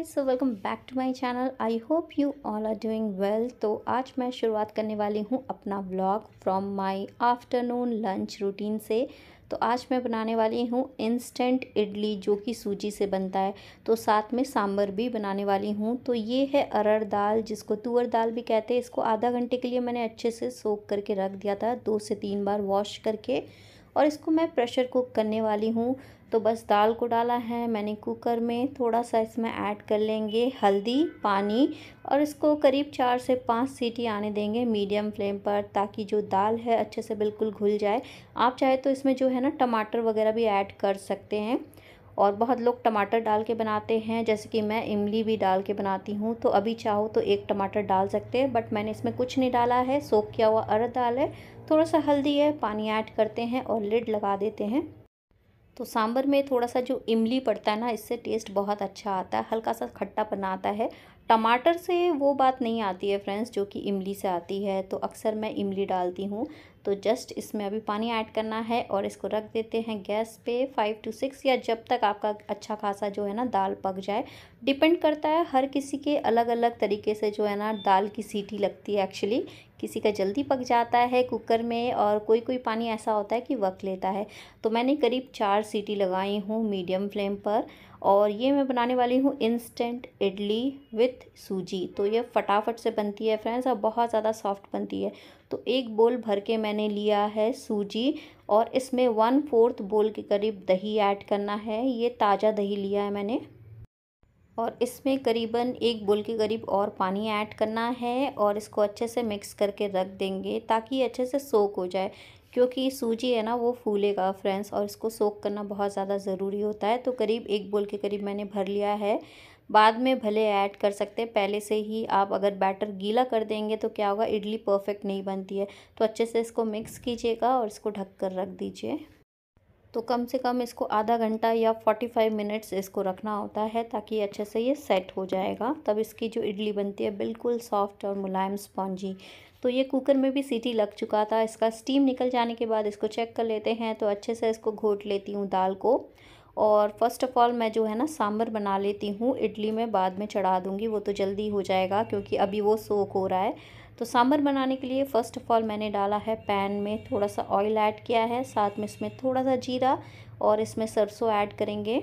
guys so welcome back to my channel I hope you all are doing well तो आज मैं शुरुआत करने वाली हूँ अपना blog from my afternoon lunch routine से तो आज मैं बनाने वाली हूँ इंस्टेंट इडली जो कि सूजी से बनता है तो साथ में सांभर भी बनाने वाली हूँ तो ये है अरहर दाल जिसको तुअर दाल भी कहते हैं इसको आधा घंटे के लिए मैंने अच्छे से सोख करके रख दिया था दो से तीन बार वॉश करके और इसको मैं प्रेशर कुक करने वाली हूँ तो बस दाल को डाला है मैंने कुकर में थोड़ा सा इसमें ऐड कर लेंगे हल्दी पानी और इसको करीब चार से पाँच सीटी आने देंगे मीडियम फ्लेम पर ताकि जो दाल है अच्छे से बिल्कुल घुल जाए आप चाहे तो इसमें जो है ना टमाटर वगैरह भी ऐड कर सकते हैं और बहुत लोग टमाटर डाल के बनाते हैं जैसे कि मैं इमली भी डाल के बनाती हूँ तो अभी चाहो तो एक टमाटर डाल सकते हैं बट मैंने इसमें कुछ नहीं डाला है सोख किया हुआ अरद डाल है थोड़ा सा हल्दी है पानी ऐड करते हैं और लिड लगा देते हैं तो सांभर में थोड़ा सा जो इमली पड़ता है ना इससे टेस्ट बहुत अच्छा आता है हल्का सा खट्टा आता है टमाटर से वो बात नहीं आती है फ्रेंड्स जो कि इमली से आती है तो अक्सर मैं इमली डालती हूँ तो जस्ट इसमें अभी पानी ऐड करना है और इसको रख देते हैं गैस पे फाइव टू सिक्स या जब तक आपका अच्छा खासा जो है ना दाल पक जाए डिपेंड करता है हर किसी के अलग अलग तरीके से जो है ना दाल की सीटी लगती है एक्चुअली किसी का जल्दी पक जाता है कुकर में और कोई कोई पानी ऐसा होता है कि वक्त लेता है तो मैंने करीब चार सीटी लगाई हूँ मीडियम फ्लेम पर और ये मैं बनाने वाली हूँ इंस्टेंट इडली विथ सूजी तो ये फटाफट से बनती है फ्रेंड्स और बहुत ज़्यादा सॉफ्ट बनती है तो एक बोल भर के मैंने लिया है सूजी और इसमें वन फोर्थ बोल के करीब दही ऐड करना है ये ताज़ा दही लिया है मैंने और इसमें करीबन एक बोल के करीब और पानी ऐड करना है और इसको अच्छे से मिक्स करके रख देंगे ताकि अच्छे से सोक हो जाए क्योंकि सूजी है ना वो फूलेगा फ्रेंड्स और इसको सोक करना बहुत ज़्यादा ज़रूरी होता है तो करीब एक बोल के करीब मैंने भर लिया है बाद में भले ऐड कर सकते हैं पहले से ही आप अगर बैटर गीला कर देंगे तो क्या होगा इडली परफेक्ट नहीं बनती है तो अच्छे से इसको मिक्स कीजिएगा और इसको ढक कर रख दीजिए तो कम से कम इसको आधा घंटा या 45 मिनट्स इसको रखना होता है ताकि अच्छे से ये सेट हो जाएगा तब इसकी जो इडली बनती है बिल्कुल सॉफ्ट और मुलायम स्पॉन्जी तो ये कुकर में भी सीटी लग चुका था इसका स्टीम निकल जाने के बाद इसको चेक कर लेते हैं तो अच्छे से इसको घोट लेती हूँ दाल को और फर्स्ट ऑफ़ ऑल मैं जो है ना सांभर बना लेती हूँ इडली में बाद में चढ़ा दूँगी वो तो जल्दी हो जाएगा क्योंकि अभी वो सोख हो रहा है तो सांभर बनाने के लिए फ़र्स्ट ऑफ़ ऑल मैंने डाला है पैन में थोड़ा सा ऑयल ऐड किया है साथ में इसमें थोड़ा सा जीरा और इसमें सरसों ऐड करेंगे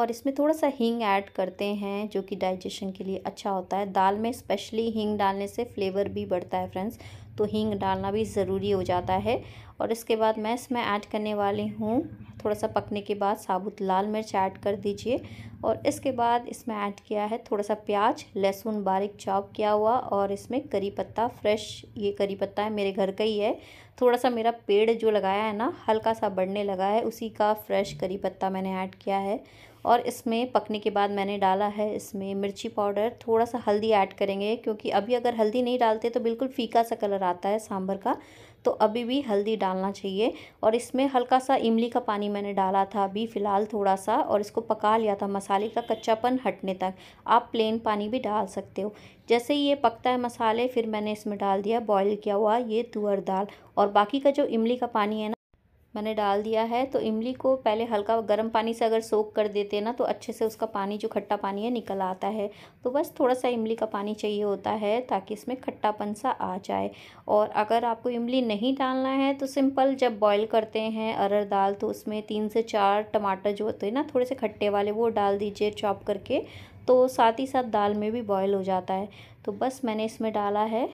और इसमें थोड़ा सा हींग ऐड करते हैं जो कि डाइजेशन के लिए अच्छा होता है दाल में स्पेशली हींग डालने से फ्लेवर भी बढ़ता है फ्रेंड्स तो हींग डालना भी ज़रूरी हो जाता है और इसके बाद मैं इसमें ऐड करने वाली हूँ थोड़ा सा पकने के बाद साबुत लाल मिर्च ऐड कर दीजिए और इसके बाद इसमें ऐड किया है थोड़ा सा प्याज लहसुन बारीक चॉप किया हुआ और इसमें करी पत्ता फ्रेश ये करी पत्ता है मेरे घर का ही है थोड़ा सा मेरा पेड़ जो लगाया है ना हल्का सा बढ़ने लगा है उसी का फ्रेश करी पत्ता मैंने ऐड किया है और इसमें पकने के बाद मैंने डाला है इसमें मिर्ची पाउडर थोड़ा सा हल्दी ऐड करेंगे क्योंकि अभी अगर हल्दी नहीं डालते तो बिल्कुल फीका सा कलर आता है सांभर का तो अभी भी हल्दी डालना चाहिए और इसमें हल्का सा इमली का पानी मैंने डाला था अभी फ़िलहाल थोड़ा सा और इसको पका लिया था मसाले का कच्चापन हटने तक आप प्लेन पानी भी डाल सकते हो जैसे ही ये पकता है मसाले फिर मैंने इसमें डाल दिया बॉयल किया हुआ ये तुअर दाल और बाकी का जो इमली का पानी है ना मैंने डाल दिया है तो इमली को पहले हल्का गर्म पानी से अगर सोख कर देते हैं ना तो अच्छे से उसका पानी जो खट्टा पानी है निकल आता है तो बस थोड़ा सा इमली का पानी चाहिए होता है ताकि इसमें खट्टापन सा आ जाए और अगर आपको इमली नहीं डालना है तो सिंपल जब बॉईल करते हैं अरहर दाल तो उसमें तीन से चार टमाटर जो होते हैं ना थोड़े से खट्टे वाले वो डाल दीजिए चॉप करके तो साथ ही साथ दाल में भी बॉयल हो जाता है तो बस मैंने इसमें डाला है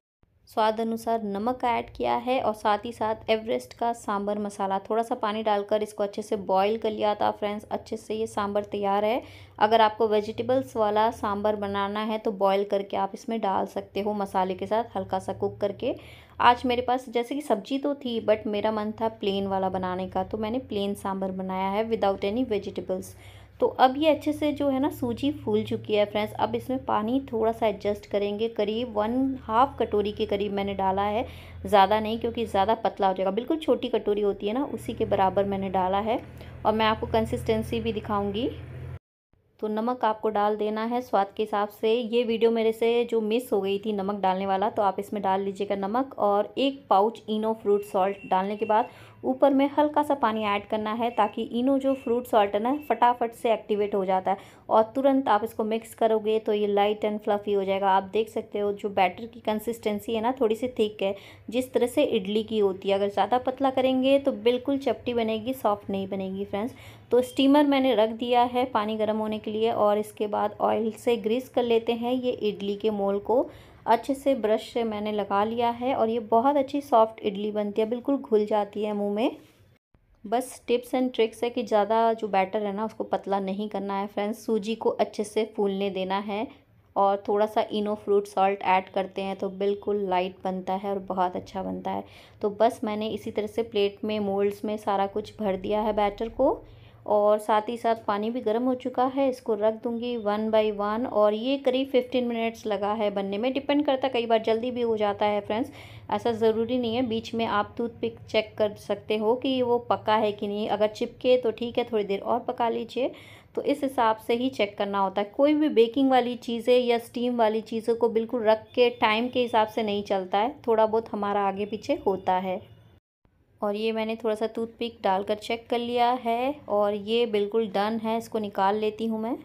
स्वाद अनुसार नमक ऐड किया है और साथ ही साथ एवरेस्ट का सांभर मसाला थोड़ा सा पानी डालकर इसको अच्छे से बॉईल कर लिया था फ्रेंड्स अच्छे से ये सांभर तैयार है अगर आपको वेजिटेबल्स वाला सांभर बनाना है तो बॉईल करके आप इसमें डाल सकते हो मसाले के साथ हल्का सा कुक करके आज मेरे पास जैसे कि सब्जी तो थी बट मेरा मन था प्लेन वाला बनाने का तो मैंने प्लेन सांभर बनाया है विदाउट एनी वेजिटेबल्स तो अब ये अच्छे से जो है ना सूजी फूल चुकी है फ्रेंड्स अब इसमें पानी थोड़ा सा एडजस्ट करेंगे करीब वन हाफ कटोरी के करीब मैंने डाला है ज़्यादा नहीं क्योंकि ज़्यादा पतला हो जाएगा बिल्कुल छोटी कटोरी होती है ना उसी के बराबर मैंने डाला है और मैं आपको कंसिस्टेंसी भी दिखाऊँगी तो नमक आपको डाल देना है स्वाद के हिसाब से ये वीडियो मेरे से जो मिस हो गई थी नमक डालने वाला तो आप इसमें डाल लीजिएगा नमक और एक पाउच इनो फ्रूट सॉल्ट डालने के बाद ऊपर में हल्का सा पानी ऐड करना है ताकि इनो जो फ्रूट सॉल्ट है ना फटाफट से एक्टिवेट हो जाता है और तुरंत आप इसको मिक्स करोगे तो ये लाइट एंड फ्लफ़ी हो जाएगा आप देख सकते हो जो बैटर की कंसिस्टेंसी है ना थोड़ी सी थिक है जिस तरह से इडली की होती है अगर ज़्यादा पतला करेंगे तो बिल्कुल चपटी बनेगी सॉफ्ट नहीं बनेगी फ्रेंड्स तो स्टीमर मैंने रख दिया है पानी गर्म होने के लिए और इसके बाद ऑयल से ग्रीस कर लेते हैं ये इडली के मोल को अच्छे से ब्रश से मैंने लगा लिया है और ये बहुत अच्छी सॉफ्ट इडली बनती है बिल्कुल घुल जाती है मुँह में बस टिप्स एंड ट्रिक्स है कि ज़्यादा जो बैटर है ना उसको पतला नहीं करना है फ्रेंड्स सूजी को अच्छे से फूलने देना है और थोड़ा सा इनो फ्रूट सॉल्ट ऐड करते हैं तो बिल्कुल लाइट बनता है और बहुत अच्छा बनता है तो बस मैंने इसी तरह से प्लेट में मोल्ड्स में सारा कुछ भर दिया है बैटर को और साथ ही साथ पानी भी गर्म हो चुका है इसको रख दूंगी वन बाई वन और ये करीब फिफ्टीन मिनट्स लगा है बनने में डिपेंड करता कई बार जल्दी भी हो जाता है फ्रेंड्स ऐसा ज़रूरी नहीं है बीच में आप टूथ पिक चेक कर सकते हो कि वो पका है कि नहीं अगर चिपके तो ठीक है थोड़ी देर और पका लीजिए तो इस हिसाब से ही चेक करना होता है कोई भी बेकिंग वाली चीज़ें या स्टीम वाली चीज़ों को बिल्कुल रख के टाइम के हिसाब से नहीं चलता है थोड़ा बहुत हमारा आगे पीछे होता है और ये मैंने थोड़ा सा टूथपिक डालकर चेक कर लिया है और ये बिल्कुल डन है इसको निकाल लेती हूँ मैं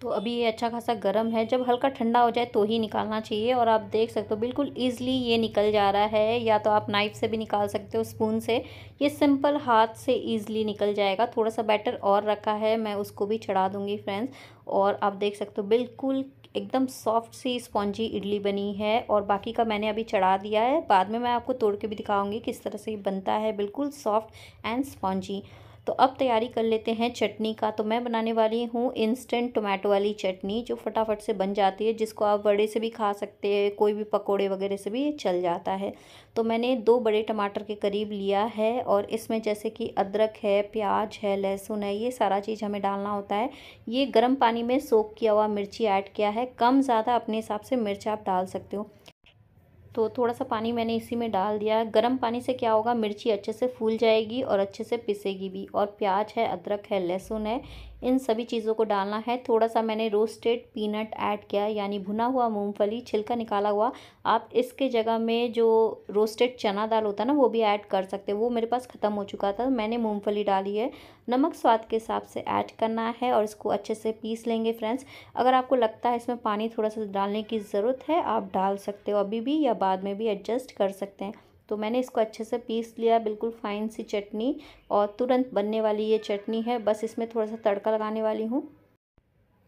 तो अभी ये अच्छा खासा गर्म है जब हल्का ठंडा हो जाए तो ही निकालना चाहिए और आप देख सकते हो बिल्कुल ईजली ये निकल जा रहा है या तो आप नाइफ़ से भी निकाल सकते हो स्पून से ये सिंपल हाथ से ईज़ली निकल जाएगा थोड़ा सा बैटर और रखा है मैं उसको भी चढ़ा दूँगी फ्रेंड्स और आप देख सकते हो बिल्कुल एकदम सॉफ्ट सी स्पॉन्जी इडली बनी है और बाकी का मैंने अभी चढ़ा दिया है बाद में मैं आपको तोड़ के भी दिखाऊंगी किस तरह से बनता है बिल्कुल सॉफ्ट एंड स्पॉन्जी तो अब तैयारी कर लेते हैं चटनी का तो मैं बनाने वाली हूँ इंस्टेंट टोमेटो वाली चटनी जो फटाफट से बन जाती है जिसको आप बड़े से भी खा सकते हैं कोई भी पकोड़े वगैरह से भी चल जाता है तो मैंने दो बड़े टमाटर के करीब लिया है और इसमें जैसे कि अदरक है प्याज है लहसुन है ये सारा चीज़ हमें डालना होता है ये गर्म पानी में सोख किया हुआ मिर्ची ऐड किया है कम ज़्यादा अपने हिसाब से मिर्च आप डाल सकते हो तो थोड़ा सा पानी मैंने इसी में डाल दिया है गर्म पानी से क्या होगा मिर्ची अच्छे से फूल जाएगी और अच्छे से पिसेगी भी और प्याज है अदरक है लहसुन है इन सभी चीज़ों को डालना है थोड़ा सा मैंने रोस्टेड पीनट ऐड किया यानी भुना हुआ मूंगफली छिलका निकाला हुआ आप इसके जगह में जो रोस्टेड चना दाल होता है ना वो भी ऐड कर सकते हैं वो मेरे पास ख़त्म हो चुका था मैंने मूँगफली डाली है नमक स्वाद के हिसाब से ऐड करना है और इसको अच्छे से पीस लेंगे फ्रेंड्स अगर आपको लगता है इसमें पानी थोड़ा सा डालने की ज़रूरत है आप डाल सकते हो अभी भी या बाद में भी एडजस्ट कर सकते हैं तो मैंने इसको अच्छे से पीस लिया बिल्कुल फाइन सी चटनी और तुरंत बनने वाली ये चटनी है बस इसमें थोड़ा सा तड़का लगाने वाली हूँ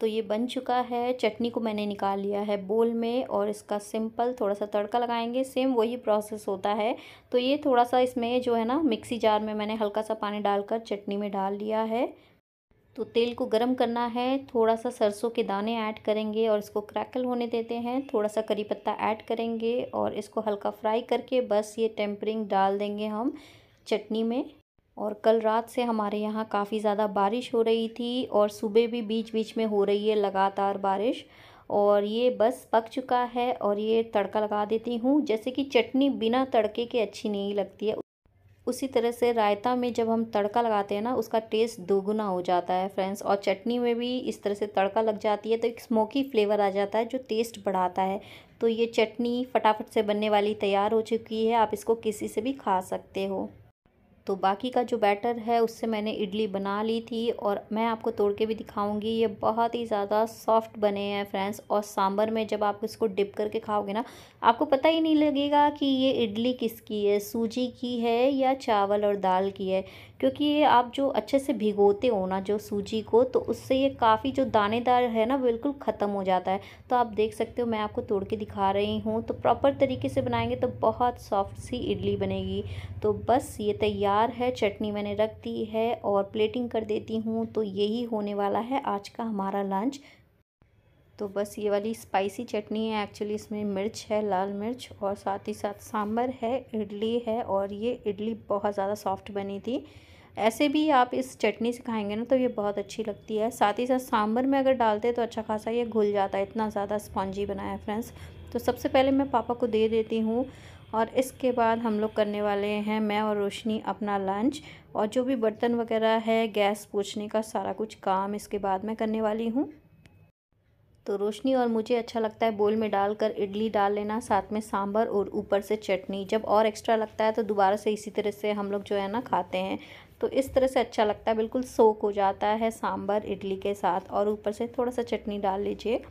तो ये बन चुका है चटनी को मैंने निकाल लिया है बोल में और इसका सिंपल थोड़ा सा तड़का लगाएंगे सेम वही प्रोसेस होता है तो ये थोड़ा सा इसमें जो है ना मिक्सी जार में मैंने हल्का सा पानी डालकर चटनी में डाल लिया है तो तेल को गरम करना है थोड़ा सा सरसों के दाने ऐड करेंगे और इसको क्रैकल होने देते हैं थोड़ा सा करी पत्ता ऐड करेंगे और इसको हल्का फ्राई करके बस ये टेम्परिंग डाल देंगे हम चटनी में और कल रात से हमारे यहाँ काफ़ी ज़्यादा बारिश हो रही थी और सुबह भी बीच बीच में हो रही है लगातार बारिश और ये बस पक चुका है और ये तड़का लगा देती हूँ जैसे कि चटनी बिना तड़के के अच्छी नहीं लगती है उसी तरह से रायता में जब हम तड़का लगाते हैं ना उसका टेस्ट दोगुना हो जाता है फ्रेंड्स और चटनी में भी इस तरह से तड़का लग जाती है तो एक स्मोकी फ्लेवर आ जाता है जो टेस्ट बढ़ाता है तो ये चटनी फटाफट से बनने वाली तैयार हो चुकी है आप इसको किसी से भी खा सकते हो तो बाकी का जो बैटर है उससे मैंने इडली बना ली थी और मैं आपको तोड़ के भी दिखाऊंगी ये बहुत ही ज़्यादा सॉफ्ट बने हैं फ्रेंड्स और सांभर में जब आप इसको डिप करके खाओगे ना आपको पता ही नहीं लगेगा कि ये इडली किसकी है सूजी की है या चावल और दाल की है क्योंकि ये आप जो अच्छे से भिगोते हो ना जो सूजी को तो उससे ये काफ़ी जो दानेदार है ना बिल्कुल ख़त्म हो जाता है तो आप देख सकते हो मैं आपको तोड़ के दिखा रही हूँ तो प्रॉपर तरीके से बनाएंगे तो बहुत सॉफ्ट सी इडली बनेगी तो बस ये तैयार तैयार है चटनी मैंने रख दी है और प्लेटिंग कर देती हूँ तो यही होने वाला है आज का हमारा लंच तो बस ये वाली स्पाइसी चटनी है एक्चुअली इसमें मिर्च है लाल मिर्च और साथ ही साथ सांभर है इडली है और ये इडली बहुत ज़्यादा सॉफ्ट बनी थी ऐसे भी आप इस चटनी से खाएंगे ना तो ये बहुत अच्छी लगती है साथ ही साथ सांभर में अगर डालते तो अच्छा खासा ये घुल जाता है इतना ज़्यादा स्पॉन्जी बनाया है फ्रेंड्स तो सबसे पहले मैं पापा को दे देती हूँ और इसके बाद हम लोग करने वाले हैं मैं और रोशनी अपना लंच और जो भी बर्तन वगैरह है गैस पूछने का सारा कुछ काम इसके बाद मैं करने वाली हूँ तो रोशनी और मुझे अच्छा लगता है बोल में डालकर इडली डाल लेना साथ में सांभर और ऊपर से चटनी जब और एक्स्ट्रा लगता है तो दोबारा से इसी तरह से हम लोग जो है ना खाते हैं तो इस तरह से अच्छा लगता है बिल्कुल सोक हो जाता है सांभर इडली के साथ और ऊपर से थोड़ा सा चटनी डाल लीजिए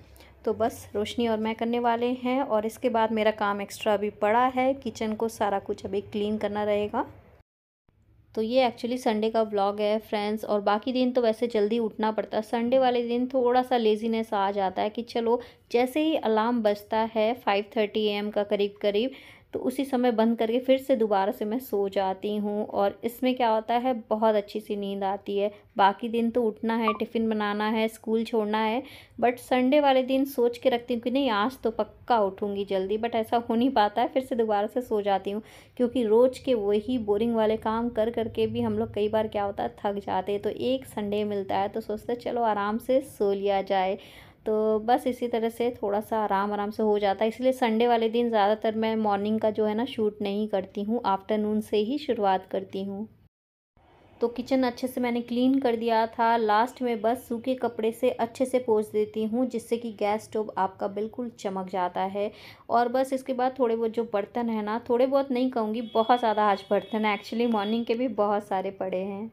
तो बस रोशनी और मैं करने वाले हैं और इसके बाद मेरा काम एक्स्ट्रा अभी पड़ा है किचन को सारा कुछ अभी क्लीन करना रहेगा तो ये एक्चुअली संडे का व्लॉग है फ्रेंड्स और बाकी दिन तो वैसे जल्दी उठना पड़ता है संडे वाले दिन थोड़ा सा लेजीनेस आ जाता है कि चलो जैसे ही अलार्म बजता है 5:30 थर्टी एम का करीब करीब तो उसी समय बंद करके फिर से दोबारा से मैं सो जाती हूँ और इसमें क्या होता है बहुत अच्छी सी नींद आती है बाकी दिन तो उठना है टिफ़िन बनाना है स्कूल छोड़ना है बट संडे वाले दिन सोच के रखती हूँ कि नहीं आज तो पक्का उठूँगी जल्दी बट ऐसा हो नहीं पाता है फिर से दोबारा से सो जाती हूँ क्योंकि रोज़ के वही बोरिंग वाले काम कर करके भी हम लोग कई बार क्या होता है थक जाते हैं तो एक संडे मिलता है तो सोचते चलो आराम से सो लिया जाए तो बस इसी तरह से थोड़ा सा आराम आराम से हो जाता है इसलिए संडे वाले दिन ज़्यादातर मैं मॉर्निंग का जो है ना शूट नहीं करती हूँ आफ्टरनून से ही शुरुआत करती हूँ तो किचन अच्छे से मैंने क्लीन कर दिया था लास्ट में बस सूखे कपड़े से अच्छे से पोंछ देती हूँ जिससे कि गैस स्टोव आपका बिल्कुल चमक जाता है और बस इसके बाद थोड़े बहुत जो बर्तन है ना थोड़े बहुत नहीं कहूँगी बहुत ज़्यादा आज बर्तन है एक्चुअली मॉर्निंग के भी बहुत सारे पड़े हैं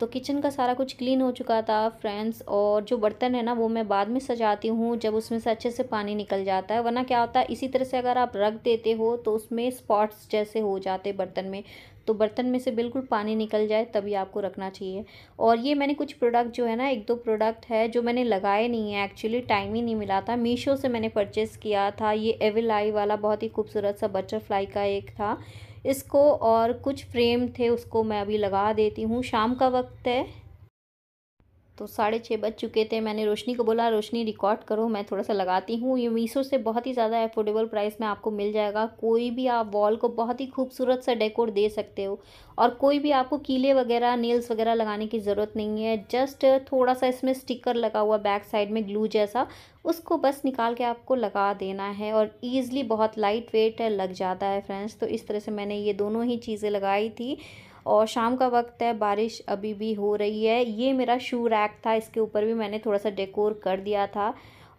तो किचन का सारा कुछ क्लीन हो चुका था फ्रेंड्स और जो बर्तन है ना वो मैं बाद में सजाती हूँ जब उसमें से अच्छे से पानी निकल जाता है वरना क्या होता है इसी तरह से अगर आप रख देते हो तो उसमें स्पॉट्स जैसे हो जाते बर्तन में तो बर्तन में से बिल्कुल पानी निकल जाए तभी आपको रखना चाहिए और ये मैंने कुछ प्रोडक्ट जो है ना एक दो प्रोडक्ट है जो मैंने लगाए नहीं है एक्चुअली टाइम ही नहीं मिला था मीशो से मैंने परचेस किया था ये एविलाई वाला बहुत ही खूबसूरत सा बटरफ्लाई का एक था इसको और कुछ फ्रेम थे उसको मैं अभी लगा देती हूँ शाम का वक्त है तो साढ़े छः बज चुके थे मैंने रोशनी को बोला रोशनी रिकॉर्ड करो मैं थोड़ा सा लगाती हूँ ये मीशो से बहुत ही ज़्यादा एफोर्डेबल प्राइस में आपको मिल जाएगा कोई भी आप वॉल को बहुत ही खूबसूरत सा डेकोर दे सकते हो और कोई भी आपको कीले वगैरह नेल्स वगैरह लगाने की ज़रूरत नहीं है जस्ट थोड़ा सा इसमें स्टिकर लगा हुआ बैक साइड में ग्लू जैसा उसको बस निकाल के आपको लगा देना है और ईज़िली बहुत लाइट वेट लग जाता है फ्रेंड्स तो इस तरह से मैंने ये दोनों ही चीज़ें लगाई थी और शाम का वक्त है बारिश अभी भी हो रही है ये मेरा शू रैक था इसके ऊपर भी मैंने थोड़ा सा डेकोर कर दिया था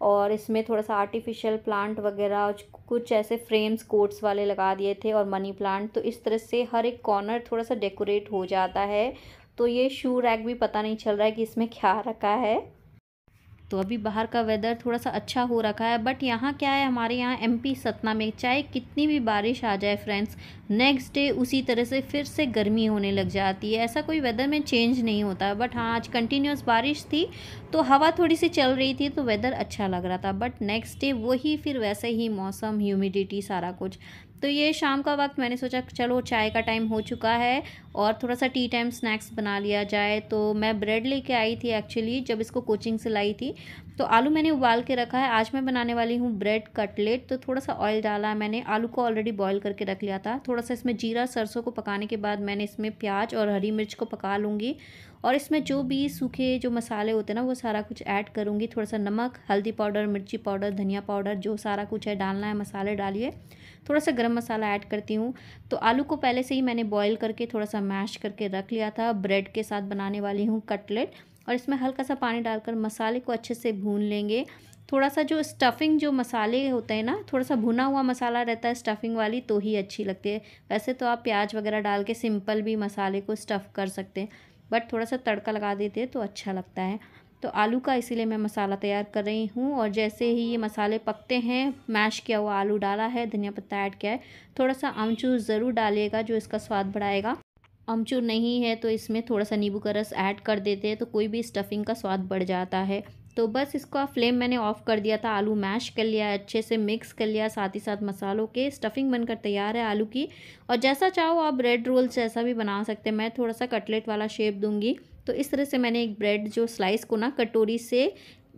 और इसमें थोड़ा सा आर्टिफिशियल प्लांट वगैरह कुछ ऐसे फ्रेम्स कोट्स वाले लगा दिए थे और मनी प्लांट तो इस तरह से हर एक कॉर्नर थोड़ा सा डेकोरेट हो जाता है तो ये शू रैक भी पता नहीं चल रहा है कि इसमें क्या रखा है तो अभी बाहर का वेदर थोड़ा सा अच्छा हो रखा है बट यहाँ क्या है हमारे यहाँ एमपी सतना में चाहे कितनी भी बारिश आ जाए फ्रेंड्स नेक्स्ट डे उसी तरह से फिर से गर्मी होने लग जाती है ऐसा कोई वेदर में चेंज नहीं होता बट हाँ आज कंटिन्यूस बारिश थी तो हवा थोड़ी सी चल रही थी तो वेदर अच्छा लग रहा था बट नेक्स्ट डे वही फिर वैसे ही मौसम ह्यूमिडिटी सारा कुछ तो ये शाम का वक्त मैंने सोचा चलो चाय का टाइम हो चुका है और थोड़ा सा टी टाइम स्नैक्स बना लिया जाए तो मैं ब्रेड लेके आई थी एक्चुअली जब इसको कोचिंग से लाई थी तो आलू मैंने उबाल के रखा है आज मैं बनाने वाली हूँ ब्रेड कटलेट तो थोड़ा सा ऑयल डाला है मैंने आलू को ऑलरेडी बॉयल करके रख लिया था थोड़ा सा इसमें जीरा सरसों को पकाने के बाद मैंने इसमें प्याज और हरी मिर्च को पका लूँगी और इसमें जो भी सूखे जो मसाले होते हैं ना वो सारा कुछ ऐड करूँगी थोड़ा सा नमक हल्दी पाउडर मिर्ची पाउडर धनिया पाउडर जो सारा कुछ है डालना है मसाले डालिए थोड़ा सा गर्म मसाला ऐड करती हूँ तो आलू को पहले से ही मैंने बॉईल करके थोड़ा सा मैश करके रख लिया था ब्रेड के साथ बनाने वाली हूँ कटलेट और इसमें हल्का सा पानी डालकर मसाले को अच्छे से भून लेंगे थोड़ा सा जो स्टफिंग जो मसाले होते हैं ना थोड़ा सा भुना हुआ मसाला रहता है स्टफिंग वाली तो ही अच्छी लगती है वैसे तो आप प्याज वगैरह डाल के सिंपल भी मसाले को स्टफ़ कर सकते हैं बट थोड़ा सा तड़का लगा देते हैं तो अच्छा लगता है तो आलू का इसीलिए मैं मसाला तैयार कर रही हूँ और जैसे ही ये मसाले पकते हैं मैश किया हुआ आलू डाला है धनिया पत्ता ऐड किया है थोड़ा सा अमचूर ज़रूर डालिएगा जो इसका स्वाद बढ़ाएगा अमचूर नहीं है तो इसमें थोड़ा सा नींबू का रस ऐड कर देते हैं तो कोई भी स्टफिंग का स्वाद बढ़ जाता है तो बस इसका फ्लेम मैंने ऑफ़ कर दिया था आलू मैश कर लिया अच्छे से मिक्स कर लिया साथ ही साथ मसालों के स्टफिंग बनकर तैयार है आलू की और जैसा चाहो आप ब्रेड रोल्स जैसा भी बना सकते हैं मैं थोड़ा सा कटलेट वाला शेप दूंगी तो इस तरह से मैंने एक ब्रेड जो स्लाइस को ना कटोरी से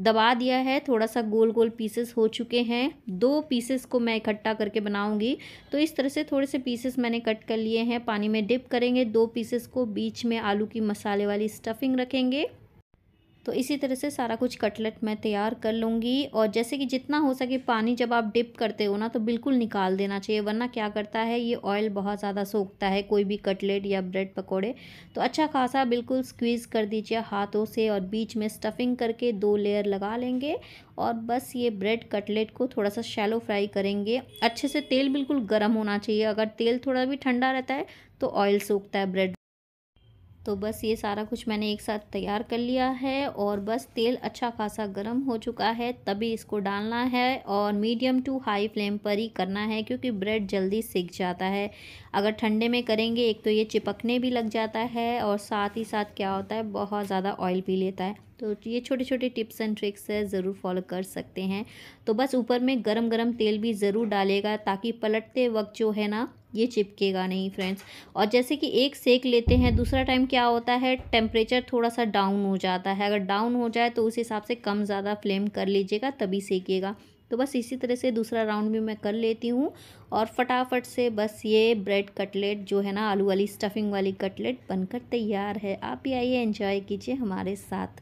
दबा दिया है थोड़ा सा गोल गोल पीसेस हो चुके हैं दो पीसेस को मैं इकट्ठा करके बनाऊंगी तो इस तरह से थोड़े से पीसेस मैंने कट कर लिए हैं पानी में डिप करेंगे दो पीसेस को बीच में आलू की मसाले वाली स्टफिंग रखेंगे तो इसी तरह से सारा कुछ कटलेट मैं तैयार कर लूँगी और जैसे कि जितना हो सके पानी जब आप डिप करते हो ना तो बिल्कुल निकाल देना चाहिए वरना क्या करता है ये ऑयल बहुत ज़्यादा सोखता है कोई भी कटलेट या ब्रेड पकोड़े तो अच्छा खासा बिल्कुल स्क्वीज़ कर दीजिए हाथों से और बीच में स्टफिंग करके दो लेयर लगा लेंगे और बस ये ब्रेड कटलेट को थोड़ा सा शैलो फ्राई करेंगे अच्छे से तेल बिल्कुल गर्म होना चाहिए अगर तेल थोड़ा भी ठंडा रहता है तो ऑयल सोखता है ब्रेड तो बस ये सारा कुछ मैंने एक साथ तैयार कर लिया है और बस तेल अच्छा खासा गर्म हो चुका है तभी इसको डालना है और मीडियम टू हाई फ्लेम पर ही करना है क्योंकि ब्रेड जल्दी सिक जाता है अगर ठंडे में करेंगे एक तो ये चिपकने भी लग जाता है और साथ ही साथ क्या होता है बहुत ज़्यादा ऑयल पी लेता है तो ये छोटे छोटे टिप्स एंड ट्रिक्स है ज़रूर फॉलो कर सकते हैं तो बस ऊपर में गर्म गरम तेल भी ज़रूर डालेगा ताकि पलटते वक्त जो है ना ये चिपकेगा नहीं फ्रेंड्स और जैसे कि एक सेक लेते हैं दूसरा टाइम क्या होता है टेम्परेचर थोड़ा सा डाउन हो जाता है अगर डाउन हो जाए तो उस हिसाब से कम ज़्यादा फ्लेम कर लीजिएगा तभी सेकिएगा तो बस इसी तरह से दूसरा राउंड भी मैं कर लेती हूँ और फटाफट से बस ये ब्रेड कटलेट जो है ना आलू वाली स्टफिंग वाली कटलेट बनकर तैयार है आप भी आइए एंजॉय कीजिए हमारे साथ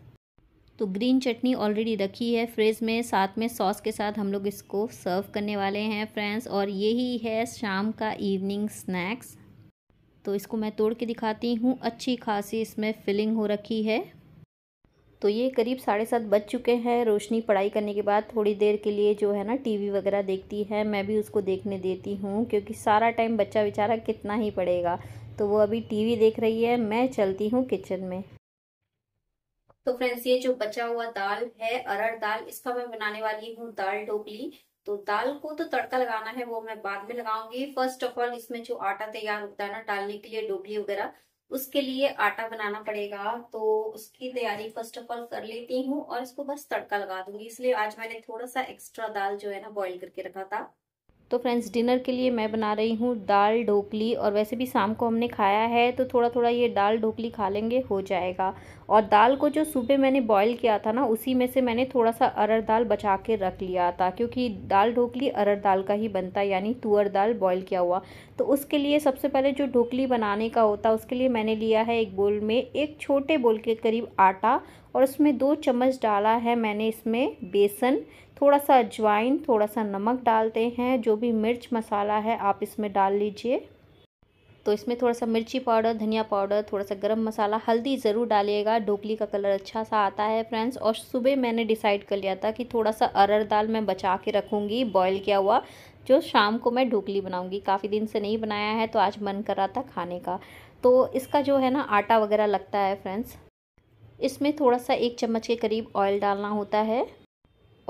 तो ग्रीन चटनी ऑलरेडी रखी है फ्रिज में साथ में सॉस के साथ हम लोग इसको सर्व करने वाले हैं फ्रेंड्स और यही है शाम का इवनिंग स्नैक्स तो इसको मैं तोड़ के दिखाती हूँ अच्छी खासी इसमें फिलिंग हो रखी है तो ये करीब साढ़े सात बज चुके हैं रोशनी पढ़ाई करने के बाद थोड़ी देर के लिए जो है ना टीवी वगैरह देखती है मैं भी उसको देखने देती हूँ क्योंकि सारा टाइम बच्चा बेचारा कितना ही पड़ेगा तो वो अभी टीवी देख रही है मैं चलती हूँ किचन में तो फ्रेंड्स ये जो बचा हुआ दाल है अरहर दाल इसका मैं बनाने वाली हूँ दाल ढोकली तो दाल को तो तड़का लगाना है वो मैं बाद में लगाऊंगी फर्स्ट ऑफ ऑल इसमें जो आटा तैयार होता है ना डालने के लिए डोबली वगैरह उसके लिए आटा बनाना पड़ेगा तो उसकी तैयारी फर्स्ट ऑफ ऑल कर लेती हूँ और इसको बस तड़का लगा दूंगी इसलिए आज मैंने थोड़ा सा एक्स्ट्रा दाल जो है ना बॉईल करके रखा था तो फ्रेंड्स डिनर के लिए मैं बना रही हूँ दाल ढोकली और वैसे भी शाम को हमने खाया है तो थोड़ा थोड़ा ये दाल ढोकली खा लेंगे हो जाएगा और दाल को जो सुबह मैंने बॉईल किया था ना उसी में से मैंने थोड़ा सा अरहर दाल बचा के रख लिया था क्योंकि दाल ढोकली अरहर दाल का ही बनता है यानी तुअर दाल बॉयल किया हुआ तो उसके लिए सबसे पहले जो ढोकली बनाने का होता है उसके लिए मैंने लिया है एक बोल में एक छोटे बोल के करीब आटा और उसमें दो चम्मच डाला है मैंने इसमें बेसन थोड़ा सा अजवाइन थोड़ा सा नमक डालते हैं जो भी मिर्च मसाला है आप इसमें डाल लीजिए तो इसमें थोड़ा सा मिर्ची पाउडर धनिया पाउडर थोड़ा सा गरम मसाला हल्दी ज़रूर डालिएगा ढोकली का कलर अच्छा सा आता है फ्रेंड्स और सुबह मैंने डिसाइड कर लिया था कि थोड़ा सा अरहर दाल मैं बचा के रखूँगी बॉयल किया हुआ जो शाम को मैं ढोकली बनाऊँगी काफ़ी दिन से नहीं बनाया है तो आज मन कर रहा था खाने का तो इसका जो है ना आटा वगैरह लगता है फ्रेंड्स इसमें थोड़ा सा एक चम्मच के करीब ऑयल डालना होता है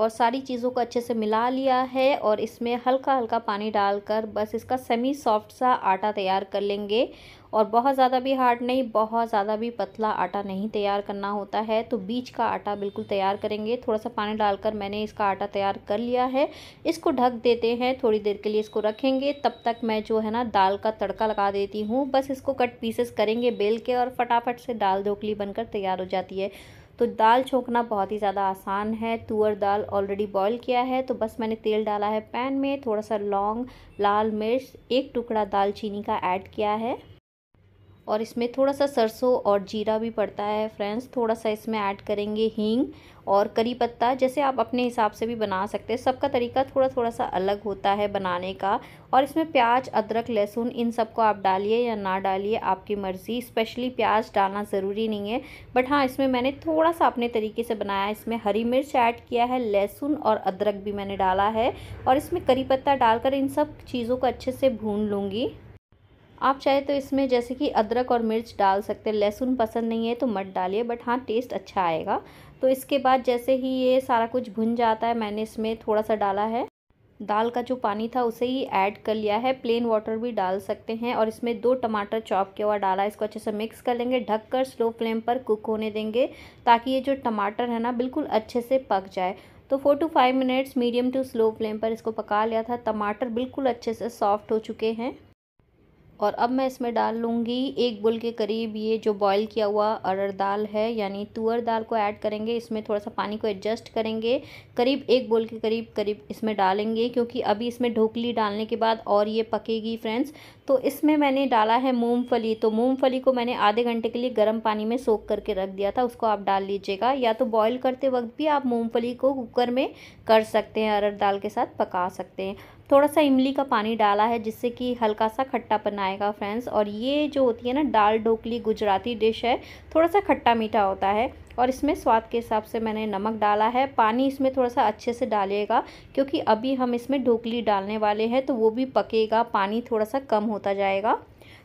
और सारी चीज़ों को अच्छे से मिला लिया है और इसमें हल्का हल्का पानी डालकर बस इसका सेमी सॉफ्ट सा आटा तैयार कर लेंगे और बहुत ज़्यादा भी हार्ड नहीं बहुत ज़्यादा भी पतला आटा नहीं तैयार करना होता है तो बीच का आटा बिल्कुल तैयार करेंगे थोड़ा सा पानी डालकर मैंने इसका आटा तैयार कर लिया है इसको ढक देते हैं थोड़ी देर के लिए इसको रखेंगे तब तक मैं जो है ना दाल का तड़का लगा देती हूँ बस इसको कट पीसेस करेंगे बेल के और फटाफट से दाल ढोकली बनकर तैयार हो जाती है तो दाल छोंकना बहुत ही ज़्यादा आसान है तुअर दाल ऑलरेडी बॉईल किया है तो बस मैंने तेल डाला है पैन में थोड़ा सा लौंग लाल मिर्च एक टुकड़ा दालचीनी का ऐड किया है और इसमें थोड़ा सा सरसों और जीरा भी पड़ता है फ्रेंड्स थोड़ा सा इसमें ऐड करेंगे हींग और करी पत्ता जैसे आप अपने हिसाब से भी बना सकते हैं सबका तरीका थोड़ा थोड़ा सा अलग होता है बनाने का और इसमें प्याज अदरक लहसुन इन सबको आप डालिए या ना डालिए आपकी मर्ज़ी स्पेशली प्याज डालना ज़रूरी नहीं है बट हाँ इसमें मैंने थोड़ा सा अपने तरीके से बनाया इसमें हरी मिर्च ऐड किया है लहसुन और अदरक भी मैंने डाला है और इसमें करी पत्ता डालकर इन सब चीज़ों को अच्छे से भून लूँगी आप चाहे तो इसमें जैसे कि अदरक और मिर्च डाल सकते हैं लहसुन पसंद नहीं है तो मत डालिए बट हाँ टेस्ट अच्छा आएगा तो इसके बाद जैसे ही ये सारा कुछ भुन जाता है मैंने इसमें थोड़ा सा डाला है दाल का जो पानी था उसे ही ऐड कर लिया है प्लेन वाटर भी डाल सकते हैं और इसमें दो टमाटर चॉप किया हुआ डाला है इसको अच्छे से मिक्स कर लेंगे ढककर स्लो फ्लेम पर कुक होने देंगे ताकि ये जो टमाटर है ना बिल्कुल अच्छे से पक जाए तो four to five minutes medium to slow flame पर इसको पका लिया था टमाटर बिल्कुल अच्छे से सॉफ्ट हो चुके हैं और अब मैं इसमें डाल लूँगी एक बुल के करीब ये जो बॉईल किया हुआ अरहर दाल है यानी तुअर दाल को ऐड करेंगे इसमें थोड़ा सा पानी को एडजस्ट करेंगे करीब एक बुल के करीब करीब इसमें डालेंगे क्योंकि अभी इसमें ढोकली डालने के बाद और ये पकेगी फ्रेंड्स तो इसमें मैंने डाला है मूँगफली तो मूँगफली को मैंने आधे घंटे के लिए गर्म पानी में सोख करके रख दिया था उसको आप डाल लीजिएगा या तो बॉयल करते वक्त भी आप मूँगफली को कुकर में कर सकते हैं अरहर दाल के साथ पका सकते हैं थोड़ा सा इमली का पानी डाला है जिससे कि हल्का सा खट्टापन आएगा फ्रेंड्स और ये जो होती है ना दाल ढोकली गुजराती डिश है थोड़ा सा खट्टा मीठा होता है और इसमें स्वाद के हिसाब से मैंने नमक डाला है पानी इसमें थोड़ा सा अच्छे से डालिएगा क्योंकि अभी हम इसमें ढोकली डालने वाले हैं तो वो भी पकेगा पानी थोड़ा सा कम होता जाएगा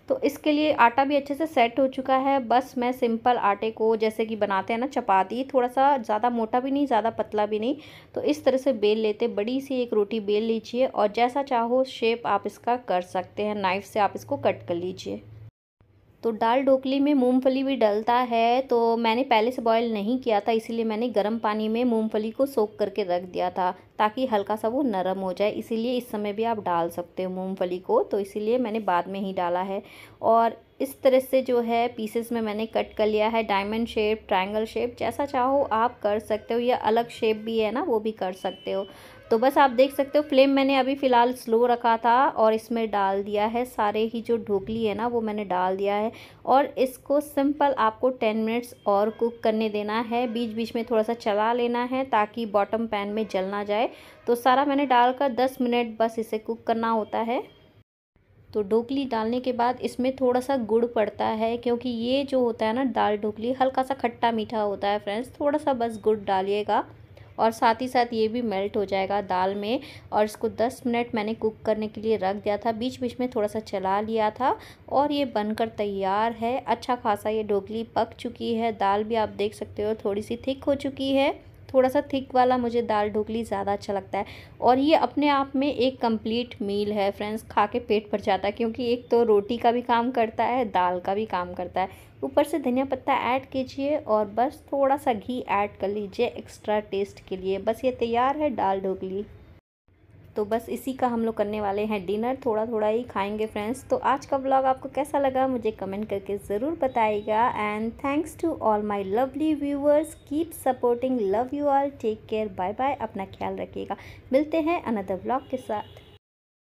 तो इसके लिए आटा भी अच्छे से सेट हो चुका है बस मैं सिंपल आटे को जैसे कि बनाते हैं ना चपाती थोड़ा सा ज़्यादा मोटा भी नहीं ज़्यादा पतला भी नहीं तो इस तरह से बेल लेते बड़ी सी एक रोटी बेल लीजिए और जैसा चाहो शेप आप इसका कर सकते हैं नाइफ़ से आप इसको कट कर लीजिए तो दाल ढोकली में मूंगफली भी डलता है तो मैंने पहले से बॉईल नहीं किया था इसीलिए मैंने गर्म पानी में मूंगफली को सोख करके रख दिया था ताकि हल्का सा वो नरम हो जाए इसीलिए इस समय भी आप डाल सकते हो मूंगफली को तो इसीलिए मैंने बाद में ही डाला है और इस तरह से जो है पीसेस में मैंने कट कर लिया है डायमंड शेप ट्राइंगल शेप जैसा चाहो आप कर सकते हो या अलग शेप भी है ना वो भी कर सकते हो तो बस आप देख सकते हो फ्लेम मैंने अभी फ़िलहाल स्लो रखा था और इसमें डाल दिया है सारे ही जो ढोकली है ना वो मैंने डाल दिया है और इसको सिंपल आपको टेन मिनट्स और कुक करने देना है बीच बीच में थोड़ा सा चला लेना है ताकि बॉटम पैन में जल ना जाए तो सारा मैंने डालकर दस मिनट बस इसे कुक करना होता है तो ढोकली डालने के बाद इसमें थोड़ा सा गुड़ पड़ता है क्योंकि ये जो होता है ना दाल ढोकली हल्का सा खट्टा मीठा होता है फ्रेंड्स थोड़ा सा बस गुड़ डालिएगा और साथ ही साथ ये भी मेल्ट हो जाएगा दाल में और इसको 10 मिनट मैंने कुक करने के लिए रख दिया था बीच बीच में थोड़ा सा चला लिया था और ये बनकर तैयार है अच्छा खासा ये ढोकली पक चुकी है दाल भी आप देख सकते हो थोड़ी सी थिक हो चुकी है थोड़ा सा थिक वाला मुझे दाल ढोकली ज़्यादा अच्छा लगता है और ये अपने आप में एक कंप्लीट मील है फ्रेंड्स खा के पेट भर जाता है क्योंकि एक तो रोटी का भी काम करता है दाल का भी काम करता है ऊपर से धनिया पत्ता ऐड कीजिए और बस थोड़ा सा घी ऐड कर लीजिए एक्स्ट्रा टेस्ट के लिए बस ये तैयार है दाल ढोकली तो बस इसी का हम लोग करने वाले हैं डिनर थोड़ा थोड़ा ही खाएंगे फ्रेंड्स तो आज का ब्लॉग आपको कैसा लगा मुझे कमेंट करके ज़रूर बताइएगा and thanks to all my lovely viewers keep supporting love you all take care bye bye अपना ख्याल रखिएगा मिलते हैं अनदर ब्लॉग के साथ